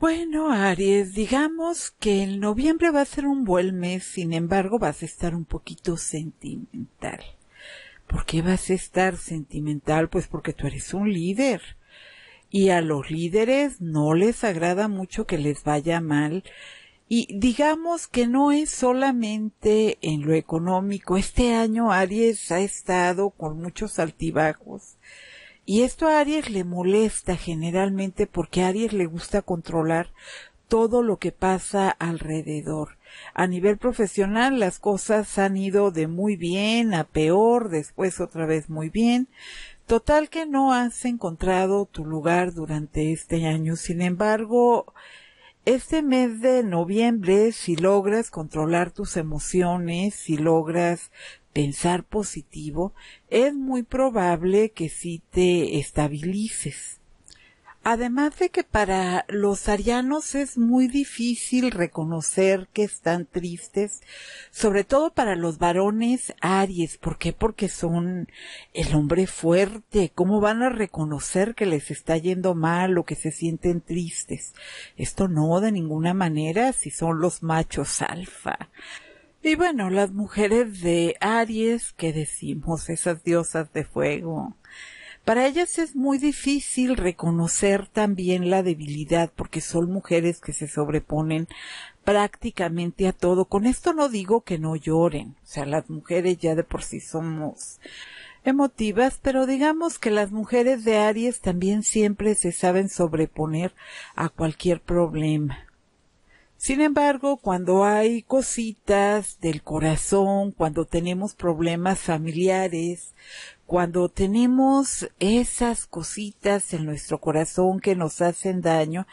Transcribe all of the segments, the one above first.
Bueno, Aries, digamos que el noviembre va a ser un buen mes, sin embargo vas a estar un poquito sentimental. ¿Por qué vas a estar sentimental? Pues porque tú eres un líder. Y a los líderes no les agrada mucho que les vaya mal. Y digamos que no es solamente en lo económico. Este año Aries ha estado con muchos altibajos y esto a Aries le molesta generalmente porque a Aries le gusta controlar todo lo que pasa alrededor. A nivel profesional las cosas han ido de muy bien a peor, después otra vez muy bien. Total que no has encontrado tu lugar durante este año. Sin embargo, este mes de noviembre, si logras controlar tus emociones, si logras pensar positivo, es muy probable que sí te estabilices. Además de que para los arianos es muy difícil reconocer que están tristes, sobre todo para los varones aries. ¿Por qué? Porque son el hombre fuerte. ¿Cómo van a reconocer que les está yendo mal o que se sienten tristes? Esto no, de ninguna manera, si son los machos alfa. Y bueno, las mujeres de Aries, que decimos esas diosas de fuego, para ellas es muy difícil reconocer también la debilidad porque son mujeres que se sobreponen prácticamente a todo. Con esto no digo que no lloren, o sea, las mujeres ya de por sí somos emotivas, pero digamos que las mujeres de Aries también siempre se saben sobreponer a cualquier problema. Sin embargo, cuando hay cositas del corazón, cuando tenemos problemas familiares, cuando tenemos esas cositas en nuestro corazón que nos hacen daño,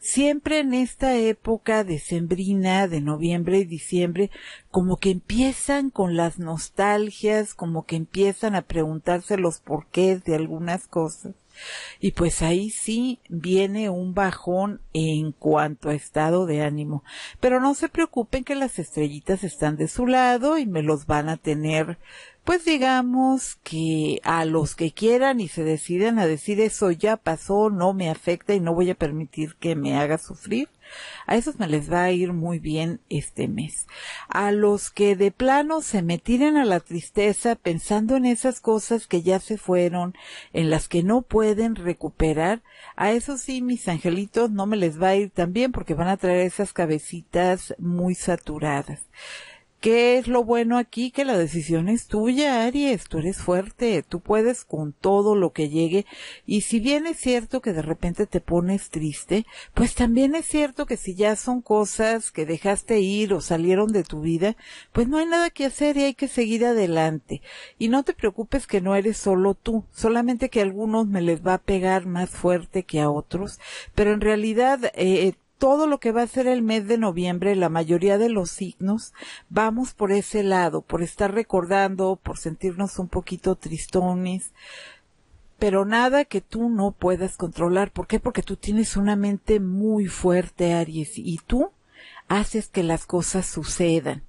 siempre en esta época decembrina de noviembre y diciembre, como que empiezan con las nostalgias, como que empiezan a preguntarse los porqués de algunas cosas. Y pues ahí sí viene un bajón en cuanto a estado de ánimo. Pero no se preocupen que las estrellitas están de su lado y me los van a tener pues digamos que a los que quieran y se decidan a decir eso ya pasó, no me afecta y no voy a permitir que me haga sufrir, a esos me les va a ir muy bien este mes. A los que de plano se me tiren a la tristeza pensando en esas cosas que ya se fueron, en las que no pueden recuperar, a esos sí mis angelitos no me les va a ir tan bien porque van a traer esas cabecitas muy saturadas. ¿Qué es lo bueno aquí? Que la decisión es tuya, Aries. Tú eres fuerte, tú puedes con todo lo que llegue. Y si bien es cierto que de repente te pones triste, pues también es cierto que si ya son cosas que dejaste ir o salieron de tu vida, pues no hay nada que hacer y hay que seguir adelante. Y no te preocupes que no eres solo tú, solamente que a algunos me les va a pegar más fuerte que a otros, pero en realidad eh, todo lo que va a ser el mes de noviembre, la mayoría de los signos, vamos por ese lado, por estar recordando, por sentirnos un poquito tristones, pero nada que tú no puedas controlar. ¿Por qué? Porque tú tienes una mente muy fuerte, Aries, y tú haces que las cosas sucedan.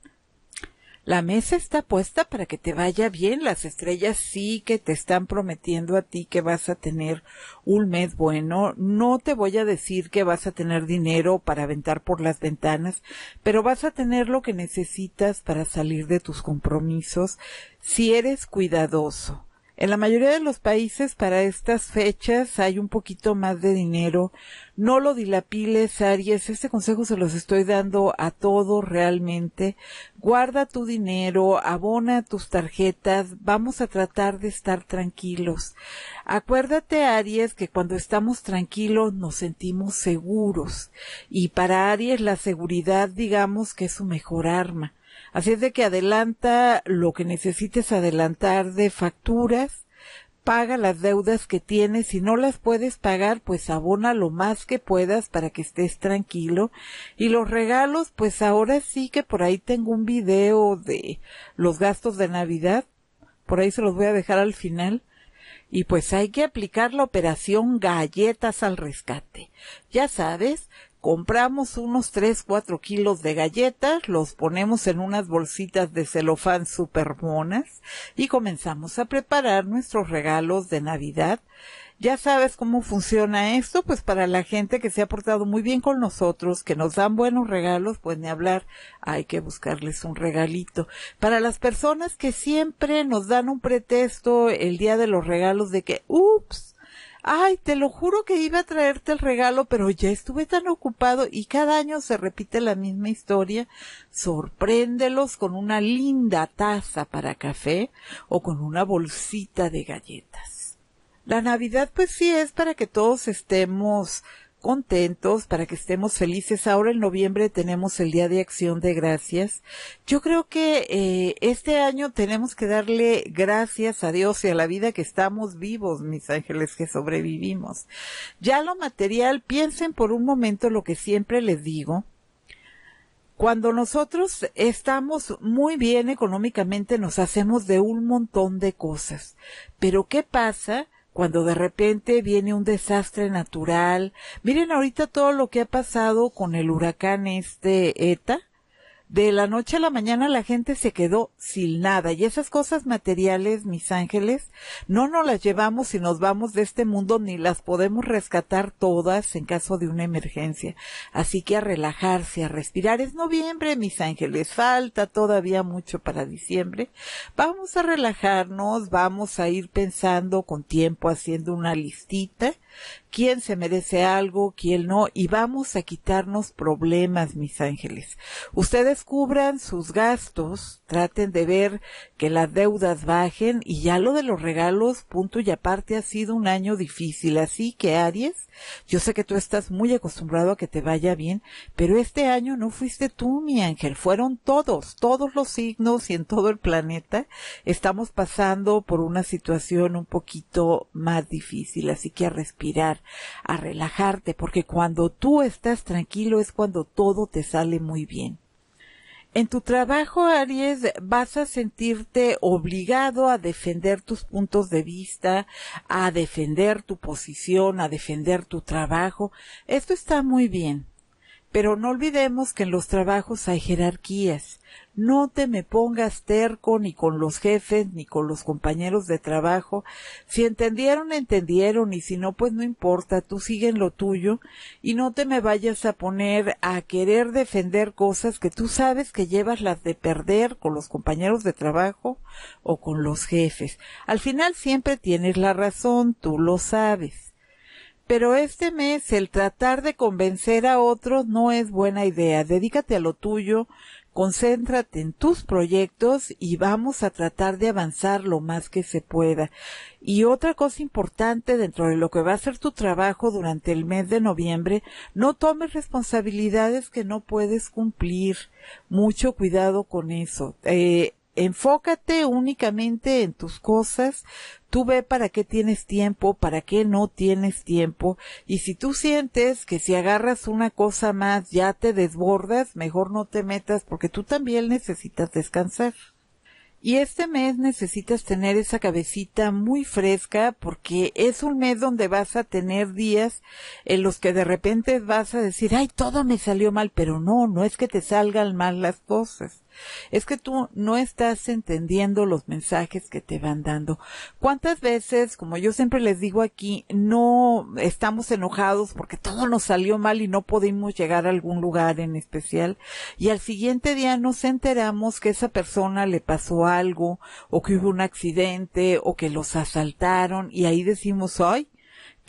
La mesa está puesta para que te vaya bien. Las estrellas sí que te están prometiendo a ti que vas a tener un mes bueno. No te voy a decir que vas a tener dinero para aventar por las ventanas, pero vas a tener lo que necesitas para salir de tus compromisos si eres cuidadoso en la mayoría de los países para estas fechas hay un poquito más de dinero. No lo dilapiles, Aries. Este consejo se los estoy dando a todos realmente. Guarda tu dinero, abona tus tarjetas. Vamos a tratar de estar tranquilos. Acuérdate, Aries, que cuando estamos tranquilos nos sentimos seguros. Y para Aries la seguridad digamos que es su mejor arma. Así es de que adelanta lo que necesites adelantar de facturas, paga las deudas que tienes. Si no las puedes pagar, pues abona lo más que puedas para que estés tranquilo. Y los regalos, pues ahora sí que por ahí tengo un video de los gastos de Navidad. Por ahí se los voy a dejar al final. Y pues hay que aplicar la operación galletas al rescate. Ya sabes, compramos unos 3, 4 kilos de galletas, los ponemos en unas bolsitas de celofán super y comenzamos a preparar nuestros regalos de Navidad. Ya sabes cómo funciona esto, pues para la gente que se ha portado muy bien con nosotros, que nos dan buenos regalos, pues ni hablar, hay que buscarles un regalito. Para las personas que siempre nos dan un pretexto el día de los regalos de que, ups, ay, te lo juro que iba a traerte el regalo, pero ya estuve tan ocupado y cada año se repite la misma historia, sorpréndelos con una linda taza para café o con una bolsita de galletas. La Navidad pues sí es para que todos estemos contentos, para que estemos felices. Ahora en noviembre tenemos el Día de Acción de Gracias. Yo creo que eh, este año tenemos que darle gracias a Dios y a la vida que estamos vivos, mis ángeles, que sobrevivimos. Ya lo material, piensen por un momento lo que siempre les digo. Cuando nosotros estamos muy bien económicamente, nos hacemos de un montón de cosas. Pero ¿qué pasa? cuando de repente viene un desastre natural. Miren ahorita todo lo que ha pasado con el huracán este ETA, de la noche a la mañana la gente se quedó sin nada y esas cosas materiales, mis ángeles, no nos las llevamos y nos vamos de este mundo ni las podemos rescatar todas en caso de una emergencia. Así que a relajarse, a respirar. Es noviembre, mis ángeles, falta todavía mucho para diciembre. Vamos a relajarnos, vamos a ir pensando con tiempo, haciendo una listita quién se merece algo, quién no, y vamos a quitarnos problemas, mis ángeles. Ustedes cubran sus gastos, traten de ver que las deudas bajen y ya lo de los regalos, punto y aparte, ha sido un año difícil. Así que, Aries, yo sé que tú estás muy acostumbrado a que te vaya bien, pero este año no fuiste tú, mi ángel, fueron todos, todos los signos y en todo el planeta. Estamos pasando por una situación un poquito más difícil, así que a respirar, a relajarte, porque cuando tú estás tranquilo es cuando todo te sale muy bien. En tu trabajo, Aries, vas a sentirte obligado a defender tus puntos de vista, a defender tu posición, a defender tu trabajo. Esto está muy bien. Pero no olvidemos que en los trabajos hay jerarquías. No te me pongas terco ni con los jefes ni con los compañeros de trabajo. Si entendieron, entendieron y si no, pues no importa, tú sigue en lo tuyo y no te me vayas a poner a querer defender cosas que tú sabes que llevas las de perder con los compañeros de trabajo o con los jefes. Al final siempre tienes la razón, tú lo sabes. Pero este mes el tratar de convencer a otros no es buena idea. Dedícate a lo tuyo, concéntrate en tus proyectos y vamos a tratar de avanzar lo más que se pueda. Y otra cosa importante dentro de lo que va a ser tu trabajo durante el mes de noviembre, no tomes responsabilidades que no puedes cumplir. Mucho cuidado con eso. Eh, enfócate únicamente en tus cosas, tú ve para qué tienes tiempo, para qué no tienes tiempo, y si tú sientes que si agarras una cosa más ya te desbordas, mejor no te metas porque tú también necesitas descansar. Y este mes necesitas tener esa cabecita muy fresca porque es un mes donde vas a tener días en los que de repente vas a decir, ay, todo me salió mal, pero no, no es que te salgan mal las cosas es que tú no estás entendiendo los mensajes que te van dando. ¿Cuántas veces, como yo siempre les digo aquí, no estamos enojados porque todo nos salió mal y no pudimos llegar a algún lugar en especial? Y al siguiente día nos enteramos que esa persona le pasó algo o que hubo un accidente o que los asaltaron y ahí decimos, ay,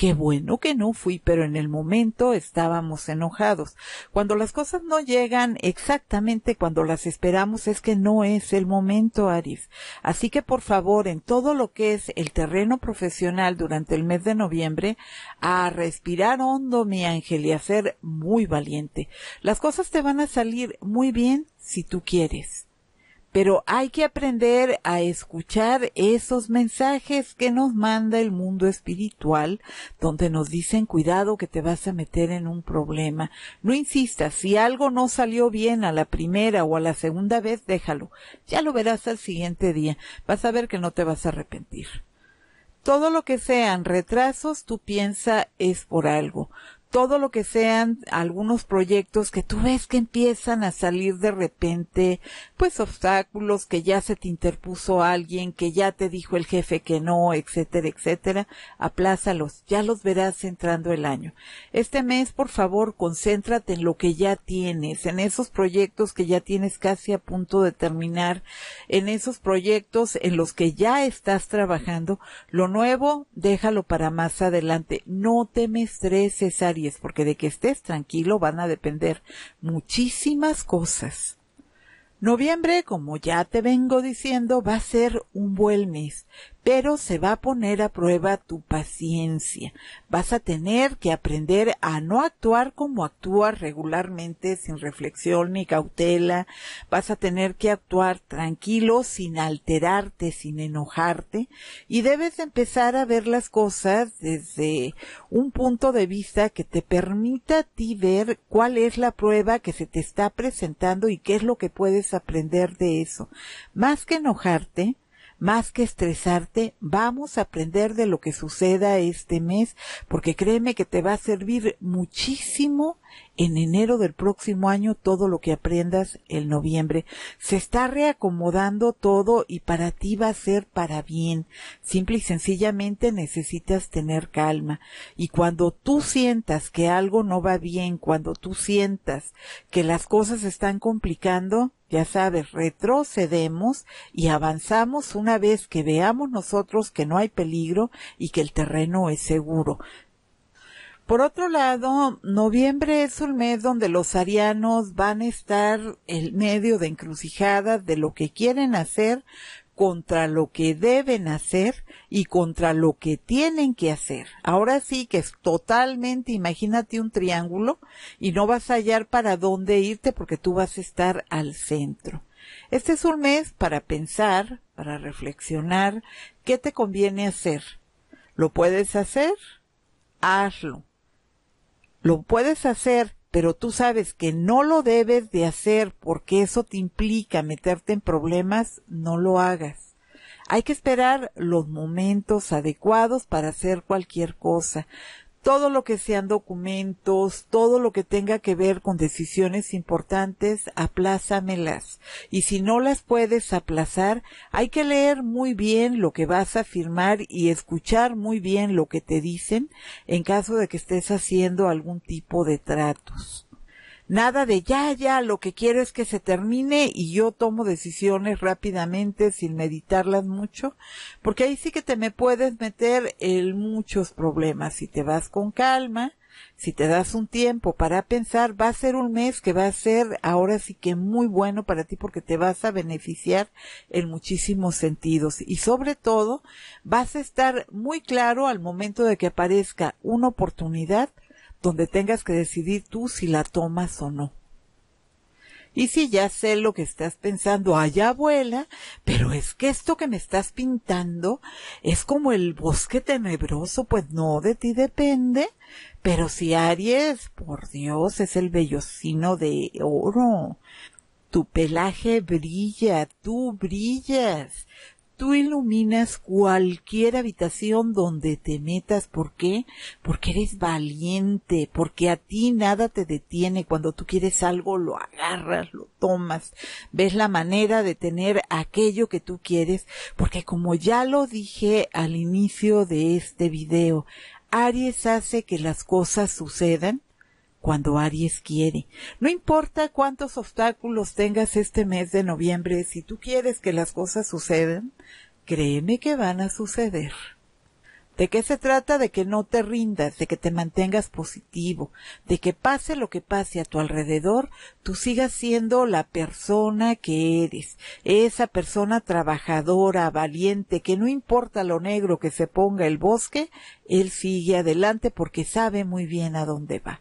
Qué bueno que no fui, pero en el momento estábamos enojados. Cuando las cosas no llegan exactamente cuando las esperamos es que no es el momento, Aries. Así que por favor, en todo lo que es el terreno profesional durante el mes de noviembre, a respirar hondo, mi ángel, y a ser muy valiente. Las cosas te van a salir muy bien si tú quieres pero hay que aprender a escuchar esos mensajes que nos manda el mundo espiritual, donde nos dicen cuidado que te vas a meter en un problema. No insistas, si algo no salió bien a la primera o a la segunda vez, déjalo. Ya lo verás al siguiente día. Vas a ver que no te vas a arrepentir. Todo lo que sean retrasos, tú piensa es por algo todo lo que sean algunos proyectos que tú ves que empiezan a salir de repente, pues obstáculos que ya se te interpuso alguien, que ya te dijo el jefe que no, etcétera, etcétera, aplázalos, ya los verás entrando el año. Este mes, por favor, concéntrate en lo que ya tienes, en esos proyectos que ya tienes casi a punto de terminar, en esos proyectos en los que ya estás trabajando, lo nuevo, déjalo para más adelante, no te me estreses, porque de que estés tranquilo van a depender muchísimas cosas. Noviembre, como ya te vengo diciendo, va a ser un buen mes pero se va a poner a prueba tu paciencia. Vas a tener que aprender a no actuar como actúas regularmente, sin reflexión ni cautela. Vas a tener que actuar tranquilo, sin alterarte, sin enojarte. Y debes empezar a ver las cosas desde un punto de vista que te permita a ti ver cuál es la prueba que se te está presentando y qué es lo que puedes aprender de eso. Más que enojarte, más que estresarte, vamos a aprender de lo que suceda este mes, porque créeme que te va a servir muchísimo en enero del próximo año todo lo que aprendas el noviembre. Se está reacomodando todo y para ti va a ser para bien. Simple y sencillamente necesitas tener calma. Y cuando tú sientas que algo no va bien, cuando tú sientas que las cosas están complicando, ya sabes, retrocedemos y avanzamos una vez que veamos nosotros que no hay peligro y que el terreno es seguro. Por otro lado, noviembre es un mes donde los arianos van a estar en medio de encrucijadas de lo que quieren hacer contra lo que deben hacer y contra lo que tienen que hacer. Ahora sí que es totalmente, imagínate un triángulo y no vas a hallar para dónde irte porque tú vas a estar al centro. Este es un mes para pensar, para reflexionar, qué te conviene hacer. ¿Lo puedes hacer? Hazlo lo puedes hacer, pero tú sabes que no lo debes de hacer porque eso te implica meterte en problemas, no lo hagas. Hay que esperar los momentos adecuados para hacer cualquier cosa todo lo que sean documentos, todo lo que tenga que ver con decisiones importantes, aplázamelas. Y si no las puedes aplazar, hay que leer muy bien lo que vas a firmar y escuchar muy bien lo que te dicen en caso de que estés haciendo algún tipo de tratos nada de ya, ya, lo que quiero es que se termine y yo tomo decisiones rápidamente sin meditarlas mucho, porque ahí sí que te me puedes meter en muchos problemas si te vas con calma. Si te das un tiempo para pensar, va a ser un mes que va a ser ahora sí que muy bueno para ti porque te vas a beneficiar en muchísimos sentidos y sobre todo vas a estar muy claro al momento de que aparezca una oportunidad donde tengas que decidir tú si la tomas o no. Y si ya sé lo que estás pensando, allá abuela, pero es que esto que me estás pintando es como el bosque tenebroso, pues no de ti depende, pero si Aries, por Dios, es el bellocino de oro. Tu pelaje brilla, tú brillas, Tú iluminas cualquier habitación donde te metas. ¿Por qué? Porque eres valiente, porque a ti nada te detiene. Cuando tú quieres algo, lo agarras, lo tomas. Ves la manera de tener aquello que tú quieres. Porque como ya lo dije al inicio de este video, Aries hace que las cosas sucedan cuando Aries quiere. No importa cuántos obstáculos tengas este mes de noviembre, si tú quieres que las cosas sucedan, créeme que van a suceder. ¿De qué se trata? De que no te rindas, de que te mantengas positivo, de que pase lo que pase a tu alrededor, tú sigas siendo la persona que eres, esa persona trabajadora, valiente, que no importa lo negro que se ponga el bosque, él sigue adelante porque sabe muy bien a dónde va.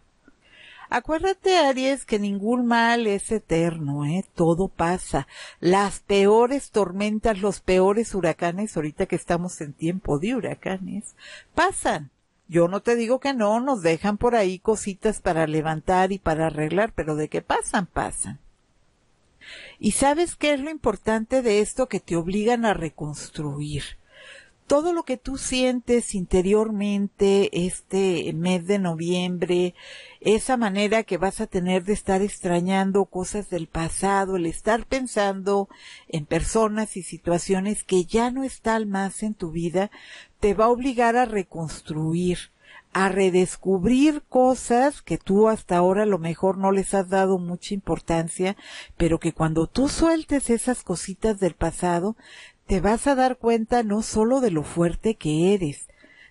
Acuérdate, Aries, que ningún mal es eterno, ¿eh? Todo pasa. Las peores tormentas, los peores huracanes, ahorita que estamos en tiempo de huracanes, pasan. Yo no te digo que no, nos dejan por ahí cositas para levantar y para arreglar, pero de que pasan, pasan. ¿Y sabes qué es lo importante de esto? Que te obligan a reconstruir todo lo que tú sientes interiormente este mes de noviembre, esa manera que vas a tener de estar extrañando cosas del pasado, el estar pensando en personas y situaciones que ya no están más en tu vida, te va a obligar a reconstruir a redescubrir cosas que tú hasta ahora a lo mejor no les has dado mucha importancia, pero que cuando tú sueltes esas cositas del pasado, te vas a dar cuenta no solo de lo fuerte que eres,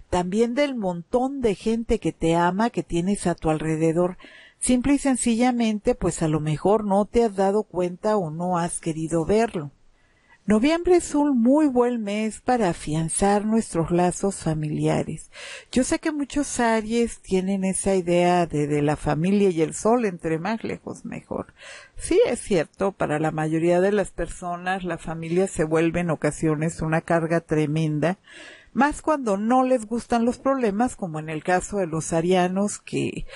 también del montón de gente que te ama que tienes a tu alrededor. Simple y sencillamente, pues a lo mejor no te has dado cuenta o no has querido verlo. Noviembre es un muy buen mes para afianzar nuestros lazos familiares. Yo sé que muchos Aries tienen esa idea de, la familia y el sol, entre más lejos mejor. Sí, es cierto, para la mayoría de las personas la familia se vuelve en ocasiones una carga tremenda, más cuando no les gustan los problemas, como en el caso de los arianos que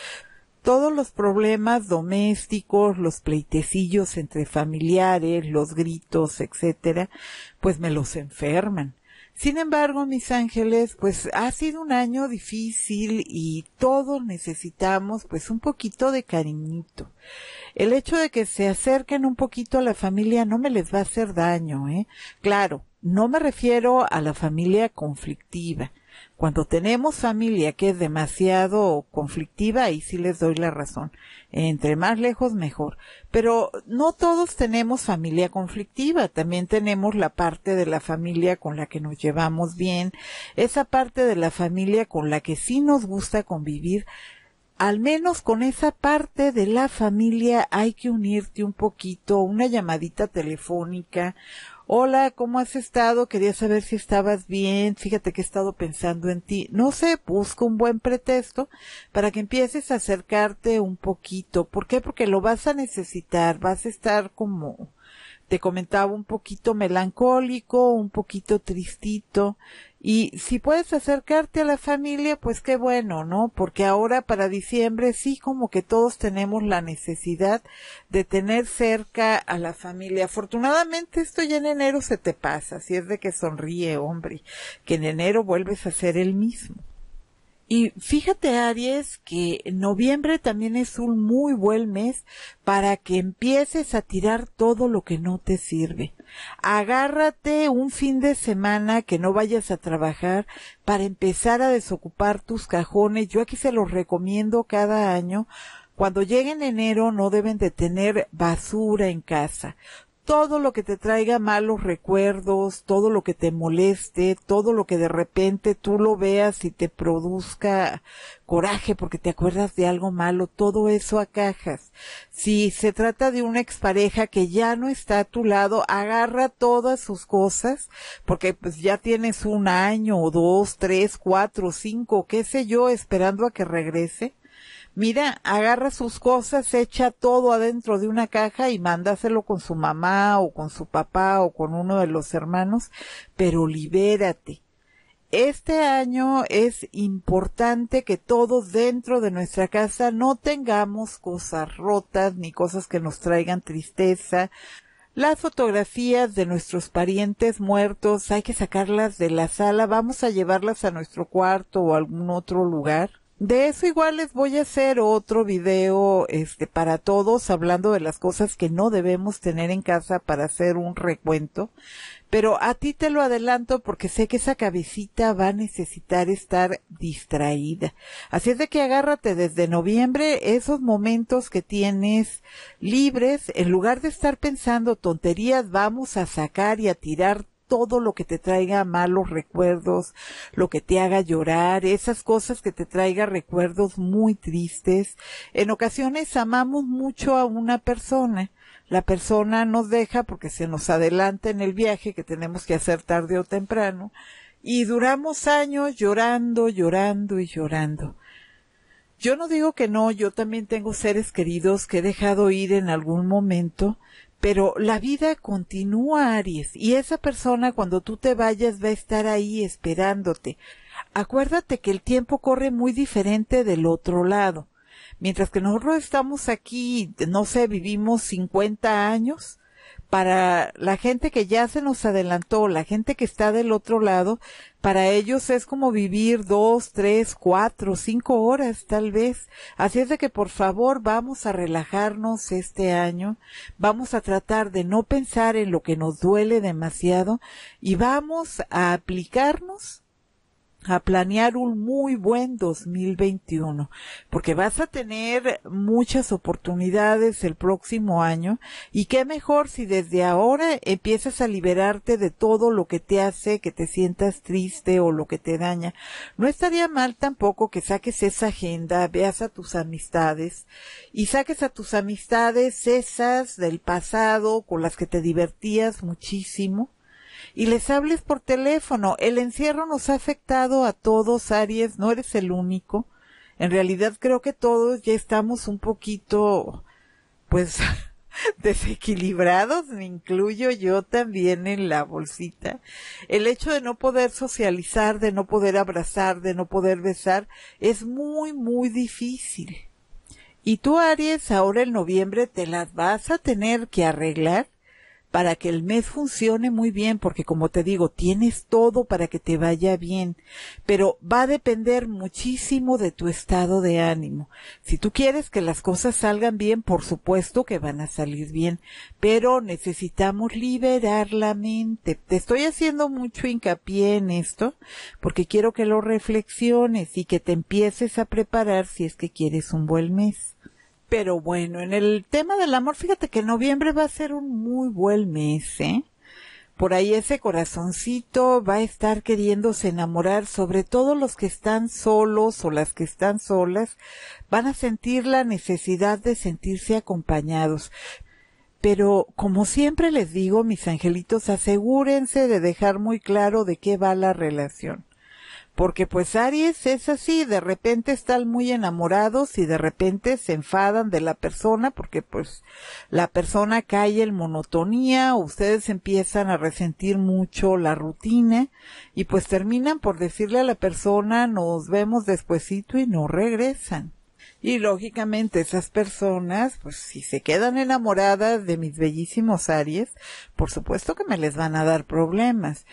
todos los problemas domésticos, los pleitecillos entre familiares, los gritos, etcétera, pues me los enferman. Sin embargo, mis ángeles, pues ha sido un año difícil y todos necesitamos pues un poquito de cariñito. El hecho de que se acerquen un poquito a la familia no me les va a hacer daño, ¿eh? Claro, no me refiero a la familia conflictiva, cuando tenemos familia que es demasiado conflictiva, ahí sí les doy la razón. Entre más lejos, mejor. Pero no todos tenemos familia conflictiva. También tenemos la parte de la familia con la que nos llevamos bien, esa parte de la familia con la que sí nos gusta convivir al menos con esa parte de la familia hay que unirte un poquito, una llamadita telefónica, Hola, ¿cómo has estado? Quería saber si estabas bien. Fíjate que he estado pensando en ti. No sé, busco un buen pretexto para que empieces a acercarte un poquito. ¿Por qué? Porque lo vas a necesitar. Vas a estar como, te comentaba, un poquito melancólico, un poquito tristito. Y si puedes acercarte a la familia, pues qué bueno, ¿no? Porque ahora para diciembre sí como que todos tenemos la necesidad de tener cerca a la familia. Afortunadamente esto ya en enero se te pasa, si es de que sonríe, hombre, que en enero vuelves a ser el mismo. Y fíjate, Aries, que noviembre también es un muy buen mes para que empieces a tirar todo lo que no te sirve. Agárrate un fin de semana que no vayas a trabajar para empezar a desocupar tus cajones. Yo aquí se los recomiendo cada año cuando lleguen enero no deben de tener basura en casa todo lo que te traiga malos recuerdos, todo lo que te moleste, todo lo que de repente tú lo veas y te produzca coraje porque te acuerdas de algo malo, todo eso a cajas. Si se trata de una expareja que ya no está a tu lado, agarra todas sus cosas porque pues ya tienes un año o dos, tres, cuatro, cinco, qué sé yo, esperando a que regrese mira, agarra sus cosas, echa todo adentro de una caja y mándaselo con su mamá o con su papá o con uno de los hermanos, pero libérate. Este año es importante que todos dentro de nuestra casa no tengamos cosas rotas ni cosas que nos traigan tristeza, las fotografías de nuestros parientes muertos hay que sacarlas de la sala, vamos a llevarlas a nuestro cuarto o a algún otro lugar. De eso igual les voy a hacer otro video este para todos hablando de las cosas que no debemos tener en casa para hacer un recuento, pero a ti te lo adelanto porque sé que esa cabecita va a necesitar estar distraída. Así es de que agárrate desde noviembre esos momentos que tienes libres, en lugar de estar pensando tonterías, vamos a sacar y a tirar todo lo que te traiga malos recuerdos, lo que te haga llorar, esas cosas que te traiga recuerdos muy tristes. En ocasiones amamos mucho a una persona. La persona nos deja porque se nos adelanta en el viaje que tenemos que hacer tarde o temprano. Y duramos años llorando, llorando y llorando. Yo no digo que no, yo también tengo seres queridos que he dejado ir en algún momento, pero la vida continúa, Aries, y esa persona cuando tú te vayas va a estar ahí esperándote. Acuérdate que el tiempo corre muy diferente del otro lado. Mientras que nosotros estamos aquí, no sé, vivimos 50 años, para la gente que ya se nos adelantó, la gente que está del otro lado, para ellos es como vivir dos, tres, cuatro, cinco horas tal vez. Así es de que por favor vamos a relajarnos este año, vamos a tratar de no pensar en lo que nos duele demasiado y vamos a aplicarnos a planear un muy buen 2021, porque vas a tener muchas oportunidades el próximo año y qué mejor si desde ahora empiezas a liberarte de todo lo que te hace que te sientas triste o lo que te daña. No estaría mal tampoco que saques esa agenda, veas a tus amistades y saques a tus amistades esas del pasado con las que te divertías muchísimo y les hables por teléfono. El encierro nos ha afectado a todos, Aries, no eres el único. En realidad creo que todos ya estamos un poquito, pues, desequilibrados, me incluyo yo también en la bolsita. El hecho de no poder socializar, de no poder abrazar, de no poder besar, es muy, muy difícil. Y tú, Aries, ahora en noviembre te las vas a tener que arreglar para que el mes funcione muy bien, porque como te digo, tienes todo para que te vaya bien, pero va a depender muchísimo de tu estado de ánimo. Si tú quieres que las cosas salgan bien, por supuesto que van a salir bien, pero necesitamos liberar la mente. Te estoy haciendo mucho hincapié en esto, porque quiero que lo reflexiones y que te empieces a preparar si es que quieres un buen mes. Pero bueno, en el tema del amor, fíjate que noviembre va a ser un muy buen mes, ¿eh? Por ahí ese corazoncito va a estar queriéndose enamorar, sobre todo los que están solos o las que están solas, van a sentir la necesidad de sentirse acompañados. Pero como siempre les digo, mis angelitos, asegúrense de dejar muy claro de qué va la relación porque pues Aries es así, de repente están muy enamorados y de repente se enfadan de la persona porque pues la persona cae en monotonía, ustedes empiezan a resentir mucho la rutina y pues terminan por decirle a la persona nos vemos despuesito y no regresan. Y lógicamente esas personas, pues si se quedan enamoradas de mis bellísimos Aries, por supuesto que me les van a dar problemas.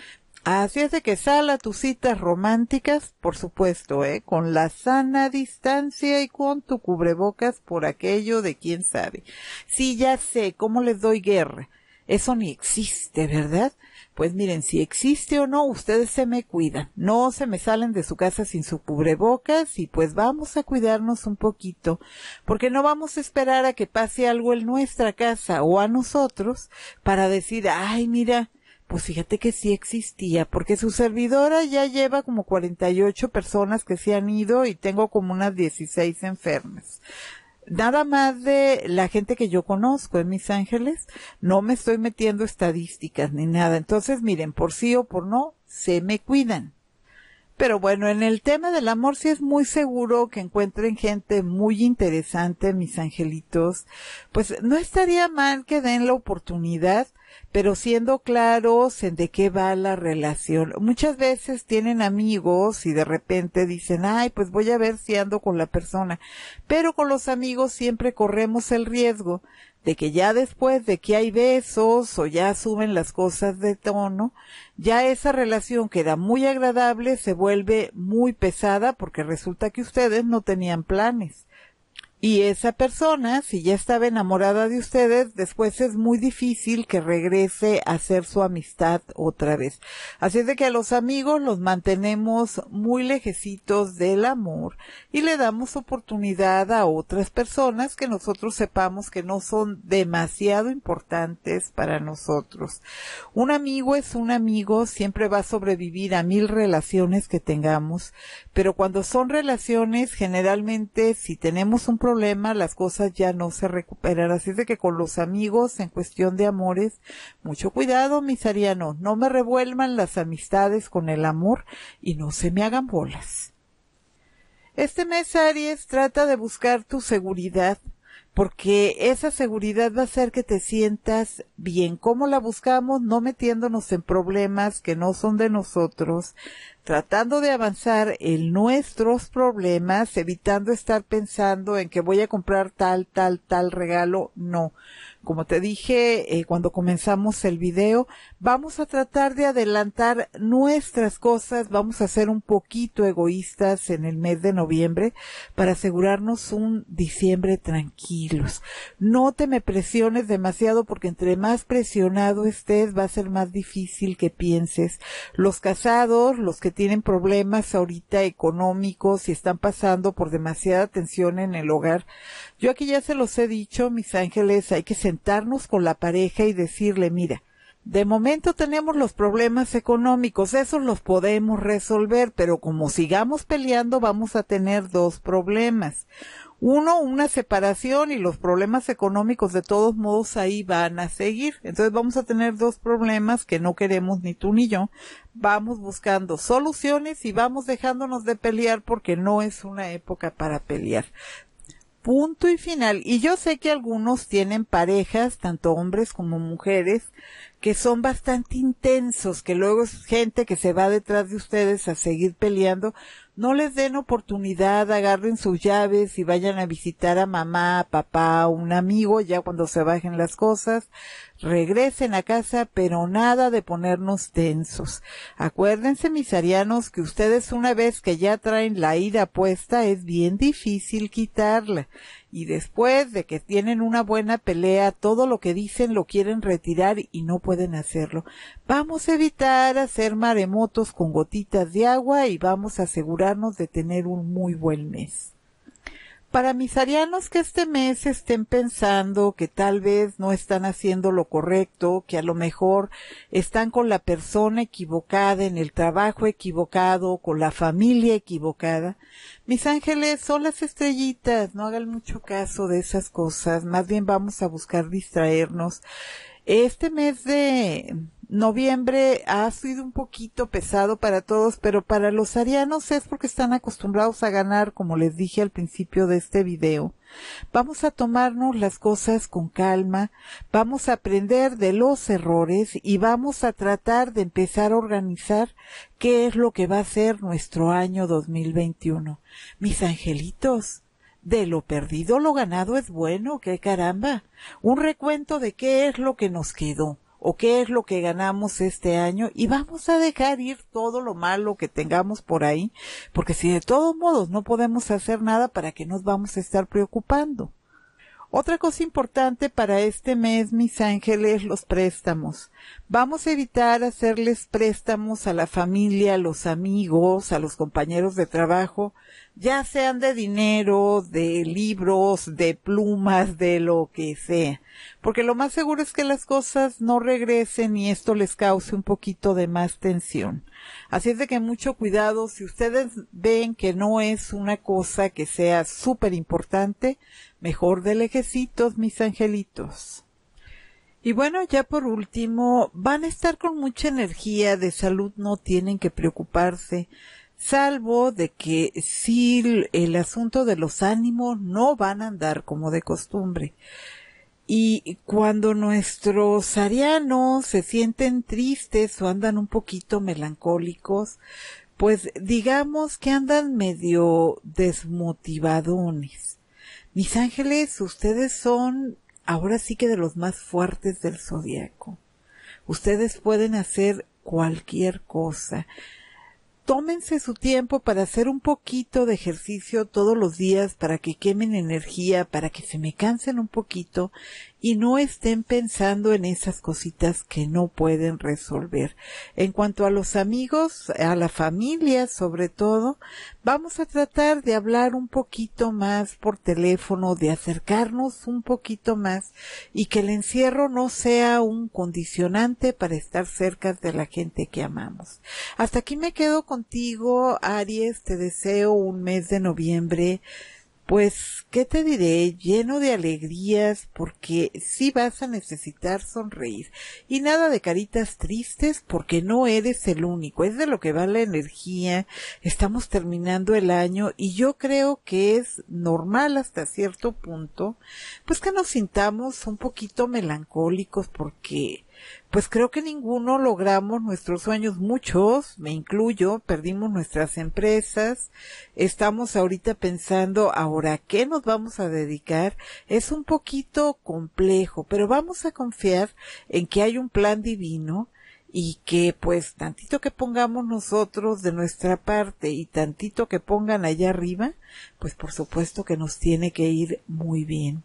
Así es de que sal a tus citas románticas, por supuesto, ¿eh? con la sana distancia y con tu cubrebocas por aquello de quién sabe. Sí, ya sé, ¿cómo les doy guerra? Eso ni existe, ¿verdad? Pues miren, si existe o no, ustedes se me cuidan. No se me salen de su casa sin su cubrebocas y pues vamos a cuidarnos un poquito, porque no vamos a esperar a que pase algo en nuestra casa o a nosotros para decir, ay, mira, pues fíjate que sí existía, porque su servidora ya lleva como 48 personas que se han ido y tengo como unas 16 enfermas. Nada más de la gente que yo conozco en Mis Ángeles, no me estoy metiendo estadísticas ni nada. Entonces, miren, por sí o por no, se me cuidan. Pero bueno, en el tema del amor sí es muy seguro que encuentren gente muy interesante, mis angelitos. Pues no estaría mal que den la oportunidad pero siendo claros en de qué va la relación. Muchas veces tienen amigos y de repente dicen, ay, pues voy a ver si ando con la persona. Pero con los amigos siempre corremos el riesgo de que ya después de que hay besos o ya suben las cosas de tono, ya esa relación queda muy agradable se vuelve muy pesada porque resulta que ustedes no tenían planes y esa persona, si ya estaba enamorada de ustedes, después es muy difícil que regrese a ser su amistad otra vez. Así es de que a los amigos los mantenemos muy lejecitos del amor y le damos oportunidad a otras personas que nosotros sepamos que no son demasiado importantes para nosotros. Un amigo es un amigo, siempre va a sobrevivir a mil relaciones que tengamos, pero cuando son relaciones, generalmente si tenemos un problema, las cosas ya no se recuperan. Así es de que con los amigos en cuestión de amores, mucho cuidado mis arianos, no me revuelvan las amistades con el amor y no se me hagan bolas. Este mes Aries trata de buscar tu seguridad porque esa seguridad va a hacer que te sientas bien. ¿Cómo la buscamos? No metiéndonos en problemas que no son de nosotros, tratando de avanzar en nuestros problemas, evitando estar pensando en que voy a comprar tal, tal, tal regalo. No. Como te dije eh, cuando comenzamos el video, vamos a tratar de adelantar nuestras cosas, vamos a ser un poquito egoístas en el mes de noviembre para asegurarnos un diciembre tranquilos. No te me presiones demasiado porque entre más presionado estés va a ser más difícil que pienses. Los casados, los que tienen problemas ahorita económicos y están pasando por demasiada tensión en el hogar. Yo aquí ya se los he dicho, mis ángeles, hay que sentarnos con la pareja y decirle, mira, de momento tenemos los problemas económicos, esos los podemos resolver, pero como sigamos peleando vamos a tener dos problemas. Uno, una separación y los problemas económicos de todos modos ahí van a seguir. Entonces vamos a tener dos problemas que no queremos ni tú ni yo. Vamos buscando soluciones y vamos dejándonos de pelear porque no es una época para pelear punto y final. Y yo sé que algunos tienen parejas, tanto hombres como mujeres, que son bastante intensos, que luego es gente que se va detrás de ustedes a seguir peleando no les den oportunidad, agarren sus llaves y vayan a visitar a mamá, papá, a un amigo ya cuando se bajen las cosas, regresen a casa, pero nada de ponernos tensos. Acuérdense, mis arianos, que ustedes una vez que ya traen la ira puesta es bien difícil quitarla. Y después de que tienen una buena pelea, todo lo que dicen lo quieren retirar y no pueden hacerlo. Vamos a evitar hacer maremotos con gotitas de agua y vamos a asegurarnos de tener un muy buen mes para mis arianos que este mes estén pensando que tal vez no están haciendo lo correcto, que a lo mejor están con la persona equivocada, en el trabajo equivocado, con la familia equivocada, mis ángeles son las estrellitas, no hagan mucho caso de esas cosas, más bien vamos a buscar distraernos. Este mes de, Noviembre ha sido un poquito pesado para todos, pero para los arianos es porque están acostumbrados a ganar, como les dije al principio de este video. Vamos a tomarnos las cosas con calma, vamos a aprender de los errores y vamos a tratar de empezar a organizar qué es lo que va a ser nuestro año 2021. Mis angelitos, de lo perdido lo ganado es bueno, qué caramba. Un recuento de qué es lo que nos quedó o qué es lo que ganamos este año y vamos a dejar ir todo lo malo que tengamos por ahí, porque si de todos modos no podemos hacer nada, ¿para que nos vamos a estar preocupando? Otra cosa importante para este mes, mis ángeles, los préstamos. Vamos a evitar hacerles préstamos a la familia, a los amigos, a los compañeros de trabajo, ya sean de dinero, de libros, de plumas, de lo que sea. Porque lo más seguro es que las cosas no regresen y esto les cause un poquito de más tensión. Así es de que mucho cuidado, si ustedes ven que no es una cosa que sea súper importante, mejor de lejecitos, mis angelitos. Y bueno, ya por último, van a estar con mucha energía, de salud no tienen que preocuparse salvo de que si el asunto de los ánimos no van a andar como de costumbre. Y cuando nuestros arianos se sienten tristes o andan un poquito melancólicos, pues digamos que andan medio desmotivadones. Mis ángeles, ustedes son ahora sí que de los más fuertes del zodiaco. Ustedes pueden hacer cualquier cosa tómense su tiempo para hacer un poquito de ejercicio todos los días para que quemen energía, para que se me cansen un poquito y no estén pensando en esas cositas que no pueden resolver. En cuanto a los amigos, a la familia sobre todo, vamos a tratar de hablar un poquito más por teléfono, de acercarnos un poquito más y que el encierro no sea un condicionante para estar cerca de la gente que amamos. Hasta aquí me quedo contigo, Aries, te deseo un mes de noviembre pues, ¿qué te diré? Lleno de alegrías porque sí vas a necesitar sonreír. Y nada de caritas tristes porque no eres el único. Es de lo que va la energía. Estamos terminando el año y yo creo que es normal hasta cierto punto, pues que nos sintamos un poquito melancólicos porque pues creo que ninguno logramos nuestros sueños, muchos, me incluyo, perdimos nuestras empresas, estamos ahorita pensando ahora qué nos vamos a dedicar, es un poquito complejo, pero vamos a confiar en que hay un plan divino y que pues tantito que pongamos nosotros de nuestra parte y tantito que pongan allá arriba, pues por supuesto que nos tiene que ir muy bien.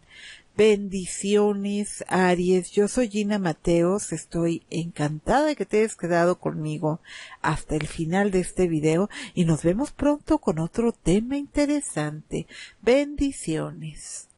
Bendiciones, Aries. Yo soy Gina Mateos. Estoy encantada de que te hayas quedado conmigo hasta el final de este video y nos vemos pronto con otro tema interesante. Bendiciones.